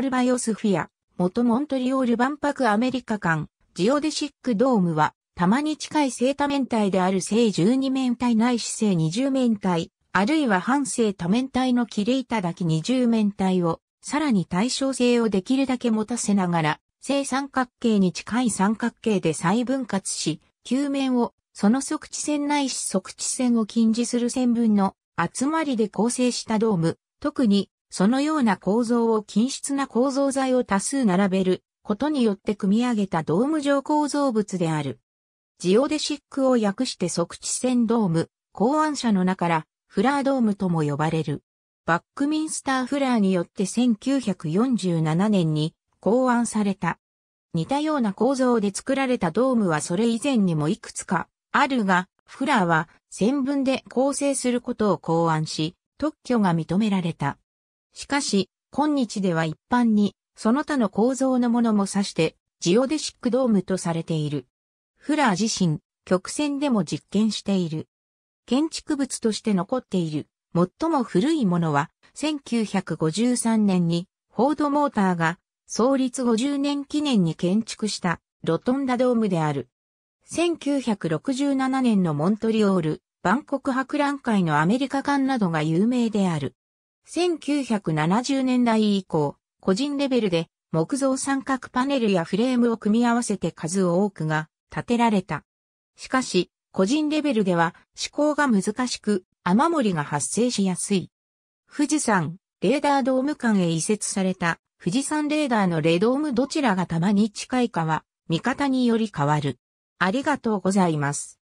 ールバイオスフィア、元モントリオール万博アメリカ間、ジオデシックドームは、たまに近い正多面体である正12面体ないし正20面体、あるいは半正多面体の切れだけ20面体を、さらに対称性をできるだけ持たせながら、正三角形に近い三角形で再分割し、球面を、その即地線ないし即地線を禁止する線分の集まりで構成したドーム、特にそのような構造を均質な構造材を多数並べることによって組み上げたドーム状構造物である。ジオデシックを訳して即地線ドーム、考案者の中からフラードームとも呼ばれる。バックミンスター・フラーによって1947年に考案された。似たような構造で作られたドームはそれ以前にもいくつかあるが、フラーは線分で構成することを考案し、特許が認められた。しかし、今日では一般に、その他の構造のものも指して、ジオデシックドームとされている。フラー自身、曲線でも実験している。建築物として残っている、最も古いものは、1953年に、フォードモーターが、創立50年記念に建築した、ロトンダドームである。1967年のモントリオール、万国博覧会のアメリカ館などが有名である。1970年代以降、個人レベルで木造三角パネルやフレームを組み合わせて数多くが建てられた。しかし、個人レベルでは施工が難しく、雨漏りが発生しやすい。富士山、レーダードーム間へ移設された富士山レーダーのレドームどちらがたまに近いかは、見方により変わる。ありがとうございます。